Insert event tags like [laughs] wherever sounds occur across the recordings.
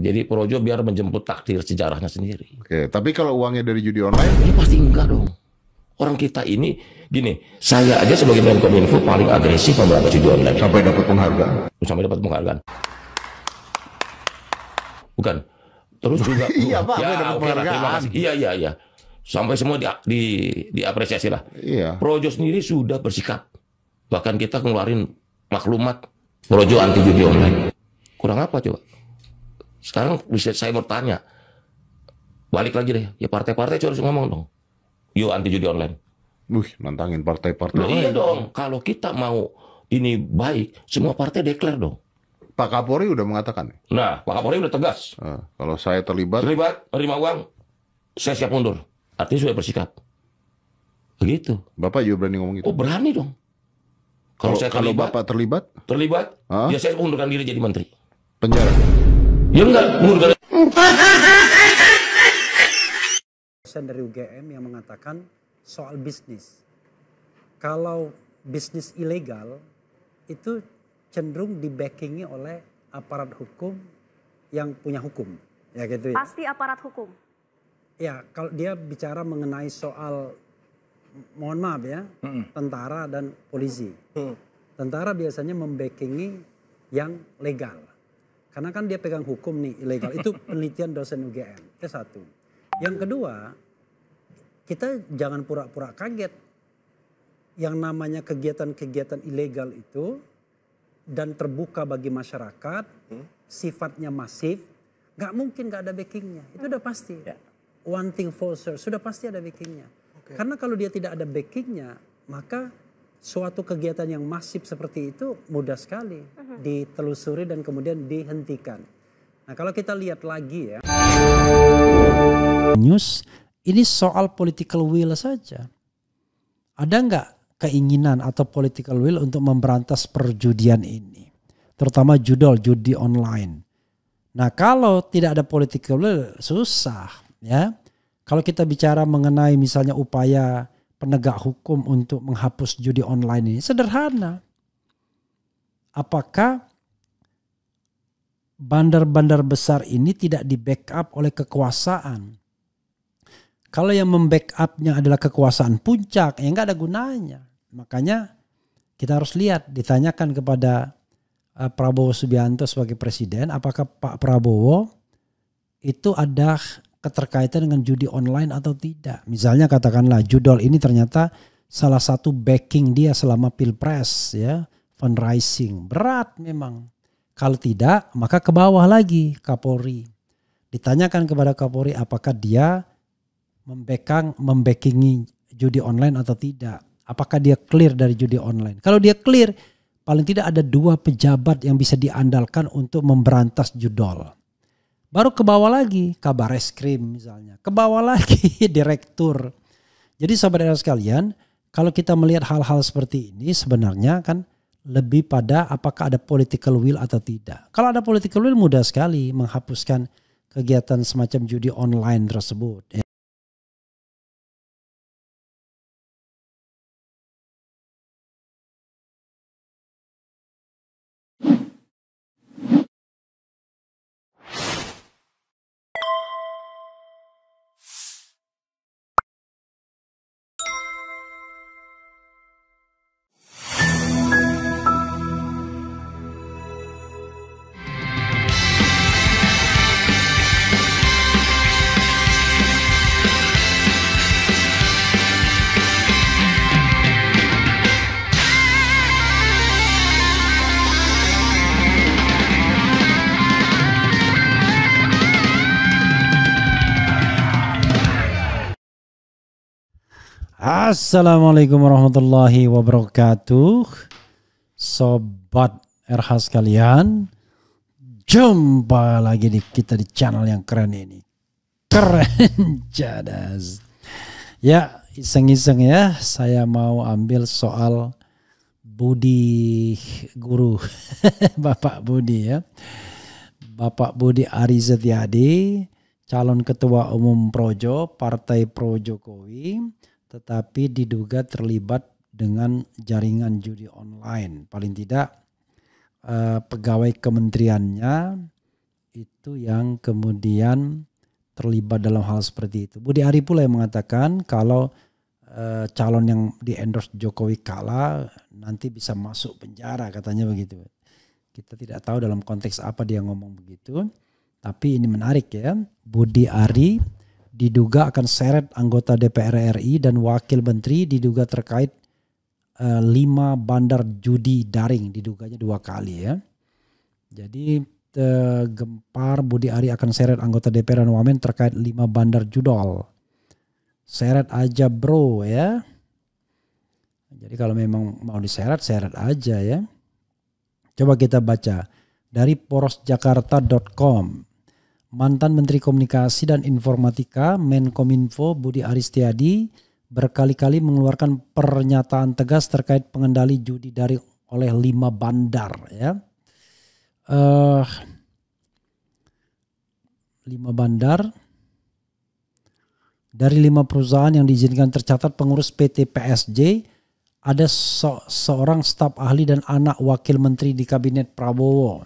Jadi Projo biar menjemput takdir sejarahnya sendiri. Oke, tapi kalau uangnya dari judi online? ini pasti enggak dong. Orang kita ini gini, saya aja sebagai Menkominfo paling agresif memberantas judi online. Sampai dapat penghargaan. Sampai dapat penghargaan. Bukan. Terus juga [laughs] Iya, Pak, ya, dapat okay, penghargaan. Lah, Iya, iya, iya. Sampai semua di, di diapresiasi lah. Iya. Projo sendiri sudah bersikap. Bahkan kita ngeluarin maklumat Projo anti judi online. Kurang apa coba? Sekarang bisa saya bertanya, balik lagi deh, ya partai-partai harus ngomong dong. Yuk anti judi online. Wih, nantangin partai-partai. Oh, iya, iya dong, kalau kita mau ini baik, semua partai deklar dong. Pak Kapolri udah mengatakan. Ya? Nah, Pak Kapolri udah tegas. Nah, kalau saya terlibat. Terlibat, terima uang, saya siap mundur. Artinya sudah bersikap. Begitu. Bapak juga berani ngomong gitu? Oh, berani dong. Kalau, kalau saya terlibat, kalau Bapak terlibat? Terlibat, ah? ya saya mengundurkan diri jadi menteri. Penjara. Ya enggak, murka. Dosen dari UGM yang mengatakan soal bisnis. Kalau bisnis ilegal itu cenderung dibackingi oleh aparat hukum yang punya hukum. Ya gitu. Ya. Pasti aparat hukum. Ya, kalau dia bicara mengenai soal mohon maaf ya, tentara dan polisi. Mm. Tentara biasanya membackingi yang legal karena kan dia pegang hukum nih ilegal. Itu [laughs] penelitian dosen UGM. Itu satu. Yang kedua, kita jangan pura-pura kaget. Yang namanya kegiatan-kegiatan ilegal itu dan terbuka bagi masyarakat, hmm? sifatnya masif, nggak mungkin nggak ada backingnya. Itu udah pasti. Yeah. One thing for sure, sudah pasti ada backingnya. Okay. Karena kalau dia tidak ada backingnya, maka suatu kegiatan yang masif seperti itu mudah sekali uh-huh. ditelusuri dan kemudian dihentikan. Nah, kalau kita lihat lagi ya. News ini soal political will saja. Ada nggak keinginan atau political will untuk memberantas perjudian ini? Terutama judol judi online. Nah, kalau tidak ada political will susah ya. Kalau kita bicara mengenai misalnya upaya penegak hukum untuk menghapus judi online ini? Sederhana. Apakah bandar-bandar besar ini tidak di backup oleh kekuasaan? Kalau yang membackupnya adalah kekuasaan puncak, ya nggak ada gunanya. Makanya kita harus lihat, ditanyakan kepada eh, Prabowo Subianto sebagai presiden, apakah Pak Prabowo itu ada keterkaitan dengan judi online atau tidak. Misalnya katakanlah judol ini ternyata salah satu backing dia selama pilpres ya fundraising berat memang. Kalau tidak maka ke bawah lagi Kapolri. Ditanyakan kepada Kapolri apakah dia membekang membackingi judi online atau tidak. Apakah dia clear dari judi online? Kalau dia clear, paling tidak ada dua pejabat yang bisa diandalkan untuk memberantas judol. Baru ke bawah lagi kabar es krim misalnya. Ke bawah [laughs] lagi direktur. Jadi saudara sekalian, kalau kita melihat hal-hal seperti ini sebenarnya kan lebih pada apakah ada political will atau tidak. Kalau ada political will mudah sekali menghapuskan kegiatan semacam judi online tersebut. Ya. Assalamualaikum warahmatullahi wabarakatuh Sobat RH sekalian Jumpa lagi di kita di channel yang keren ini Keren [laughs] jadas. Ya iseng-iseng ya Saya mau ambil soal Budi Guru [laughs] Bapak Budi ya Bapak Budi Zetiadi Calon Ketua Umum Projo Partai Projo Jokowi tetapi diduga terlibat dengan jaringan judi online. Paling tidak eh, pegawai kementeriannya itu yang kemudian terlibat dalam hal seperti itu. Budi Ari pula yang mengatakan kalau eh, calon yang di endorse Jokowi kalah nanti bisa masuk penjara katanya begitu. Kita tidak tahu dalam konteks apa dia ngomong begitu, tapi ini menarik ya. Budi Ari diduga akan seret anggota DPR RI dan wakil menteri diduga terkait uh, lima bandar judi daring diduganya dua kali ya. Jadi uh, gempar Budi Ari akan seret anggota DPR dan Wamen terkait lima bandar judol. Seret aja bro ya. Jadi kalau memang mau diseret seret aja ya. Coba kita baca dari porosjakarta.com. Mantan Menteri Komunikasi dan Informatika Menkominfo Budi Aristiadi berkali-kali mengeluarkan pernyataan tegas terkait pengendali judi dari oleh lima bandar ya. Uh, lima bandar dari lima perusahaan yang diizinkan tercatat pengurus PT PSJ ada so seorang staf ahli dan anak wakil menteri di kabinet Prabowo.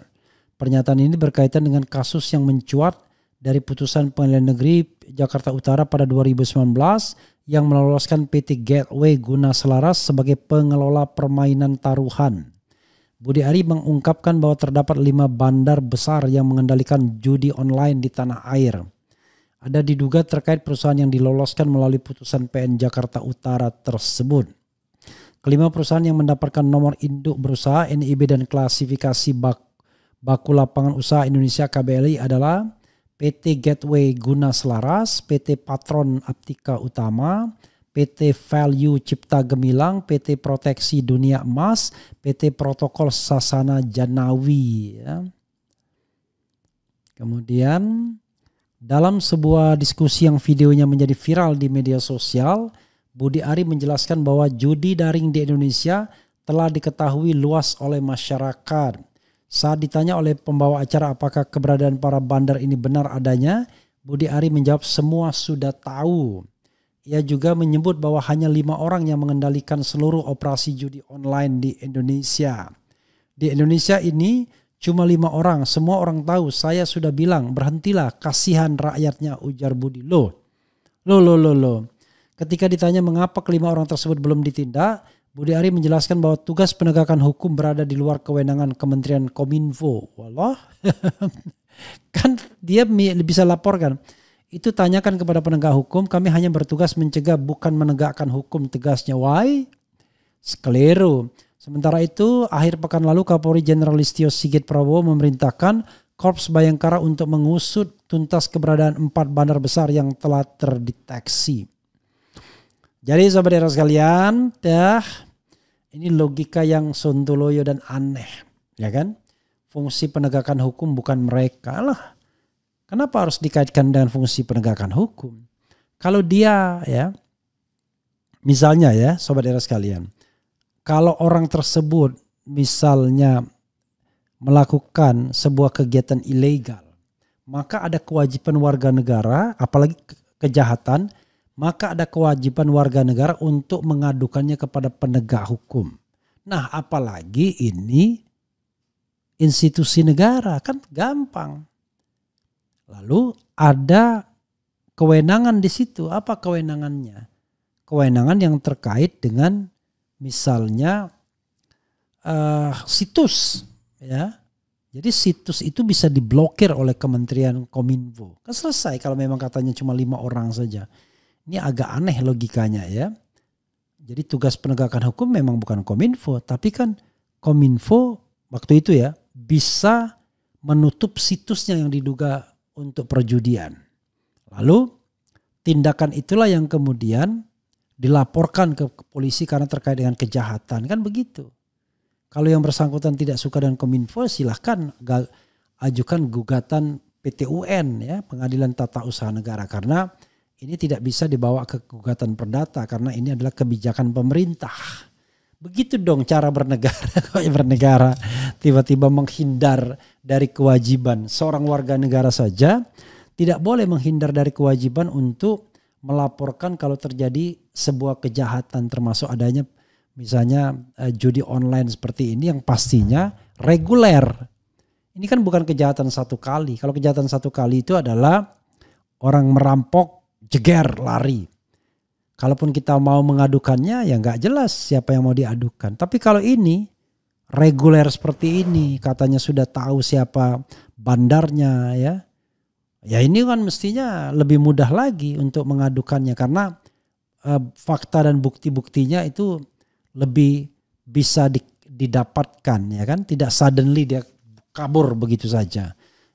Pernyataan ini berkaitan dengan kasus yang mencuat dari putusan Pengadilan Negeri Jakarta Utara pada 2019 yang meloloskan PT Gateway Guna Selaras sebagai pengelola permainan taruhan. Budi Ari mengungkapkan bahwa terdapat lima bandar besar yang mengendalikan judi online di tanah air. Ada diduga terkait perusahaan yang diloloskan melalui putusan PN Jakarta Utara tersebut. Kelima perusahaan yang mendapatkan nomor induk berusaha NIB dan klasifikasi bak baku lapangan usaha Indonesia KBLI adalah PT Gateway Guna Selaras, PT Patron Aptika Utama, PT Value Cipta Gemilang, PT Proteksi Dunia Emas, PT Protokol Sasana Janawi. Ya. Kemudian dalam sebuah diskusi yang videonya menjadi viral di media sosial, Budi Ari menjelaskan bahwa judi daring di Indonesia telah diketahui luas oleh masyarakat. Saat ditanya oleh pembawa acara apakah keberadaan para bandar ini benar adanya, Budi Ari menjawab semua sudah tahu. Ia juga menyebut bahwa hanya lima orang yang mengendalikan seluruh operasi judi online di Indonesia. Di Indonesia ini cuma lima orang, semua orang tahu. Saya sudah bilang berhentilah kasihan rakyatnya ujar Budi. Loh, loh, loh, loh, loh. Ketika ditanya mengapa kelima orang tersebut belum ditindak, Budi Ari menjelaskan bahwa tugas penegakan hukum berada di luar kewenangan Kementerian Kominfo. Walah, [laughs] kan dia bisa laporkan. Itu tanyakan kepada penegak hukum, kami hanya bertugas mencegah bukan menegakkan hukum tegasnya. Why? Sekeliru. Sementara itu, akhir pekan lalu Kapolri Jenderal Listio Sigit Prabowo memerintahkan Korps Bayangkara untuk mengusut tuntas keberadaan empat bandar besar yang telah terdeteksi. Jadi sobat era sekalian, dah ini logika yang sontoloyo dan aneh, ya kan? Fungsi penegakan hukum bukan mereka lah. Kenapa harus dikaitkan dengan fungsi penegakan hukum? Kalau dia ya, misalnya ya, sobat era sekalian, kalau orang tersebut misalnya melakukan sebuah kegiatan ilegal, maka ada kewajiban warga negara, apalagi kejahatan maka ada kewajiban warga negara untuk mengadukannya kepada penegak hukum. Nah, apalagi ini institusi negara kan gampang. Lalu ada kewenangan di situ. Apa kewenangannya? Kewenangan yang terkait dengan misalnya uh, situs, ya. Jadi situs itu bisa diblokir oleh Kementerian Kominfo. Kan selesai kalau memang katanya cuma lima orang saja. Ini agak aneh logikanya ya. Jadi tugas penegakan hukum memang bukan Kominfo, tapi kan Kominfo waktu itu ya bisa menutup situsnya yang diduga untuk perjudian. Lalu tindakan itulah yang kemudian dilaporkan ke polisi karena terkait dengan kejahatan kan begitu. Kalau yang bersangkutan tidak suka dengan Kominfo silahkan ajukan gugatan PTUN ya Pengadilan Tata Usaha Negara karena ini tidak bisa dibawa ke gugatan perdata karena ini adalah kebijakan pemerintah. Begitu dong cara bernegara, [laughs] bernegara tiba-tiba menghindar dari kewajiban. Seorang warga negara saja tidak boleh menghindar dari kewajiban untuk melaporkan kalau terjadi sebuah kejahatan termasuk adanya misalnya eh, judi online seperti ini yang pastinya reguler. Ini kan bukan kejahatan satu kali. Kalau kejahatan satu kali itu adalah orang merampok jeger, lari. Kalaupun kita mau mengadukannya ya nggak jelas siapa yang mau diadukan. Tapi kalau ini reguler seperti ini katanya sudah tahu siapa bandarnya ya. Ya ini kan mestinya lebih mudah lagi untuk mengadukannya karena eh, fakta dan bukti-buktinya itu lebih bisa di, didapatkan ya kan tidak suddenly dia kabur begitu saja.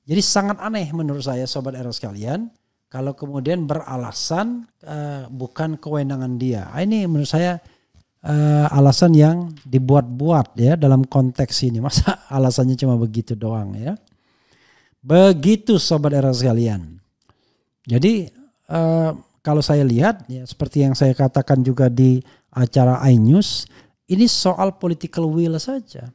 Jadi sangat aneh menurut saya sobat era sekalian kalau kemudian beralasan uh, bukan kewenangan dia. Ah, ini menurut saya uh, alasan yang dibuat-buat ya dalam konteks ini. [laughs] Masa alasannya cuma begitu doang ya. Begitu sobat era sekalian. Jadi uh, kalau saya lihat ya seperti yang saya katakan juga di acara iNews ini soal political will saja.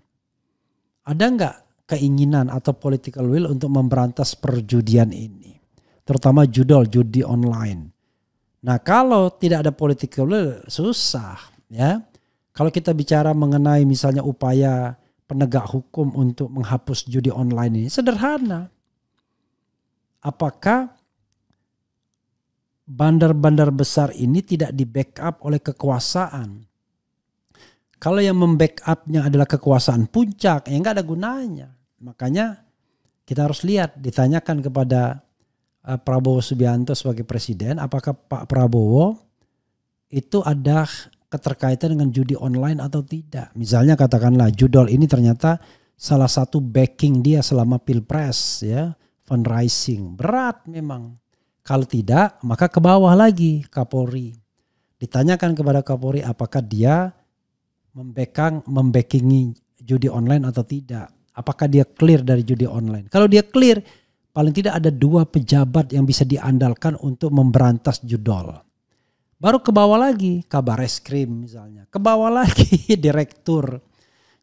Ada nggak keinginan atau political will untuk memberantas perjudian ini? terutama judol judi online. Nah, kalau tidak ada political will susah ya. Kalau kita bicara mengenai misalnya upaya penegak hukum untuk menghapus judi online ini sederhana. Apakah bandar-bandar besar ini tidak di backup oleh kekuasaan? Kalau yang membackupnya adalah kekuasaan puncak, ya nggak ada gunanya. Makanya kita harus lihat, ditanyakan kepada Eh, Prabowo Subianto sebagai presiden, apakah Pak Prabowo itu ada keterkaitan dengan judi online atau tidak? Misalnya katakanlah judol ini ternyata salah satu backing dia selama pilpres ya fundraising berat memang. Kalau tidak maka ke bawah lagi Kapolri. Ditanyakan kepada Kapolri apakah dia membekang membackingi judi online atau tidak. Apakah dia clear dari judi online? Kalau dia clear, paling tidak ada dua pejabat yang bisa diandalkan untuk memberantas judol. Baru ke bawah lagi kabar es krim misalnya, ke bawah lagi [laughs] direktur.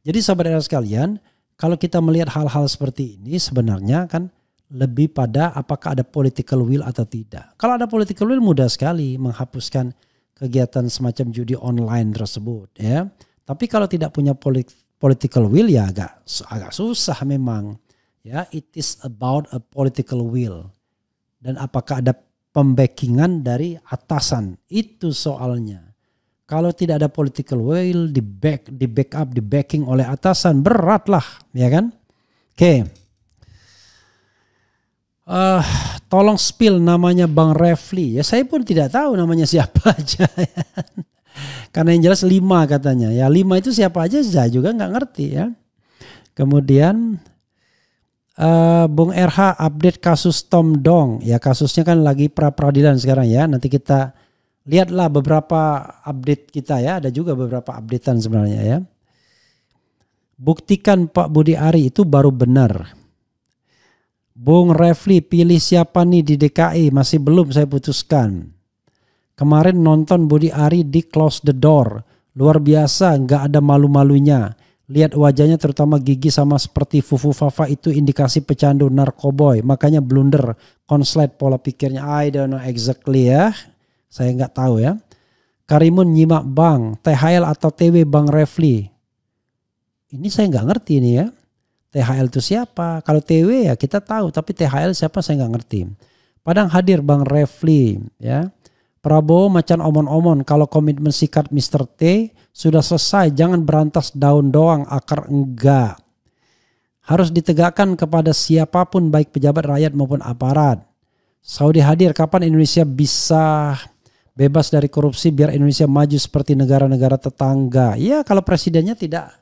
Jadi saudara sekalian, kalau kita melihat hal-hal seperti ini sebenarnya kan lebih pada apakah ada political will atau tidak. Kalau ada political will mudah sekali menghapuskan kegiatan semacam judi online tersebut ya. Tapi kalau tidak punya political will ya agak agak susah memang ya it is about a political will dan apakah ada pembackingan dari atasan itu soalnya kalau tidak ada political will di back di backup di backing oleh atasan beratlah, ya kan oke okay. uh, eh, tolong spill namanya bang Refli ya saya pun tidak tahu namanya siapa [laughs] aja ya. Kan? karena yang jelas lima katanya ya lima itu siapa aja saya juga nggak ngerti ya kemudian uh, Bung RH update kasus Tom Dong. Ya kasusnya kan lagi pra peradilan sekarang ya. Nanti kita lihatlah beberapa update kita ya. Ada juga beberapa updatean sebenarnya ya. Buktikan Pak Budi Ari itu baru benar. Bung Refli pilih siapa nih di DKI masih belum saya putuskan. Kemarin nonton Budi Ari di Close the Door. Luar biasa nggak ada malu-malunya. Lihat wajahnya terutama gigi sama seperti Fufu Fafa itu indikasi pecandu narkoboy. Makanya blunder, konslet pola pikirnya. I don't know exactly ya. Saya nggak tahu ya. Karimun nyimak Bang, THL atau TW Bang Refli. Ini saya nggak ngerti ini ya. THL itu siapa? Kalau TW ya kita tahu, tapi THL siapa saya nggak ngerti. Padang hadir Bang Refli ya. Prabowo macan omon-omon kalau komitmen sikat Mr. T sudah selesai jangan berantas daun doang akar enggak. Harus ditegakkan kepada siapapun baik pejabat rakyat maupun aparat. Saudi hadir kapan Indonesia bisa bebas dari korupsi biar Indonesia maju seperti negara-negara tetangga. Ya kalau presidennya tidak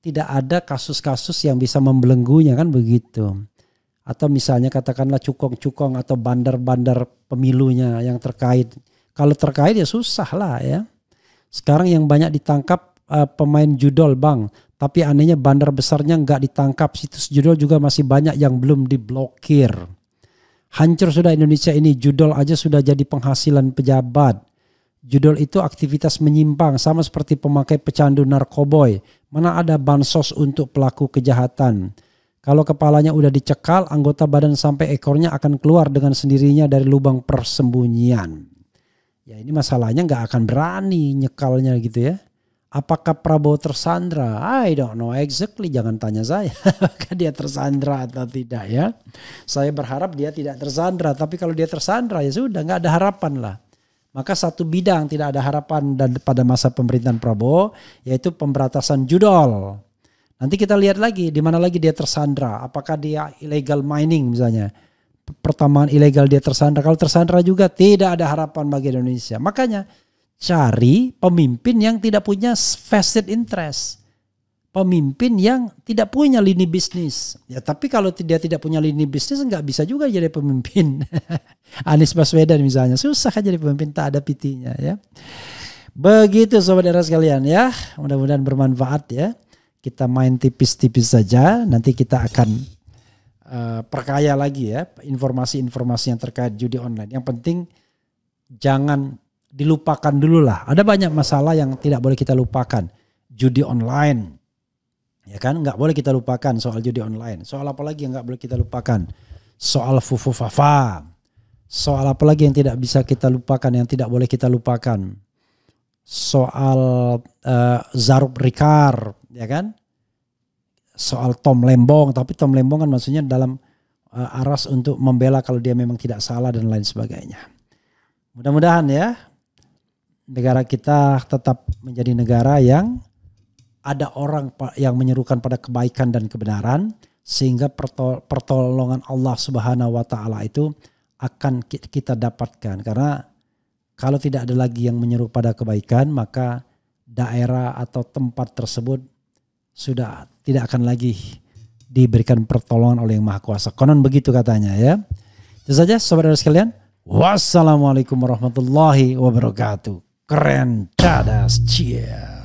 tidak ada kasus-kasus yang bisa membelenggunya kan begitu. Atau misalnya katakanlah cukong-cukong atau bandar-bandar pemilunya yang terkait. Kalau terkait ya susah lah ya. Sekarang yang banyak ditangkap uh, pemain judol bang, tapi anehnya bandar besarnya nggak ditangkap. Situs judol juga masih banyak yang belum diblokir. Hancur sudah Indonesia ini, judol aja sudah jadi penghasilan pejabat. Judol itu aktivitas menyimpang sama seperti pemakai pecandu narkoboy. Mana ada bansos untuk pelaku kejahatan. Kalau kepalanya udah dicekal, anggota badan sampai ekornya akan keluar dengan sendirinya dari lubang persembunyian. Ya ini masalahnya nggak akan berani nyekalnya gitu ya. Apakah Prabowo tersandra? I don't know exactly. Jangan tanya saya. [laughs] Apakah dia tersandra atau tidak ya. Saya berharap dia tidak tersandra. Tapi kalau dia tersandra ya sudah nggak ada harapan lah. Maka satu bidang tidak ada harapan dan pada masa pemerintahan Prabowo yaitu pemberantasan judol. Nanti kita lihat lagi di mana lagi dia tersandra. Apakah dia illegal mining misalnya. Pertambangan ilegal dia tersandra. Kalau tersandra juga tidak ada harapan bagi Indonesia. Makanya cari pemimpin yang tidak punya vested interest. Pemimpin yang tidak punya lini bisnis. Ya tapi kalau dia tidak punya lini bisnis nggak bisa juga jadi pemimpin. [laughs] Anies Baswedan misalnya. Susah kan jadi pemimpin tak ada pitinya ya. Begitu sobat era sekalian ya. Mudah-mudahan bermanfaat ya kita main tipis-tipis saja nanti kita akan uh, perkaya lagi ya informasi-informasi yang terkait judi online yang penting jangan dilupakan dulu lah ada banyak masalah yang tidak boleh kita lupakan judi online ya kan nggak boleh kita lupakan soal judi online soal apa lagi yang nggak boleh kita lupakan soal fufu fafa soal apa lagi yang tidak bisa kita lupakan yang tidak boleh kita lupakan soal uh, eh, zarub rikar ya kan? Soal Tom Lembong, tapi Tom Lembong kan maksudnya dalam uh, aras untuk membela kalau dia memang tidak salah dan lain sebagainya. Mudah-mudahan ya negara kita tetap menjadi negara yang ada orang yang menyerukan pada kebaikan dan kebenaran sehingga pertolongan Allah Subhanahu wa taala itu akan kita dapatkan karena kalau tidak ada lagi yang menyeru pada kebaikan maka daerah atau tempat tersebut sudah tidak akan lagi diberikan pertolongan oleh Yang Maha Kuasa. Konon begitu katanya ya. Itu saja saudara sekalian. Wassalamualaikum warahmatullahi wabarakatuh. Keren, cadas, cia.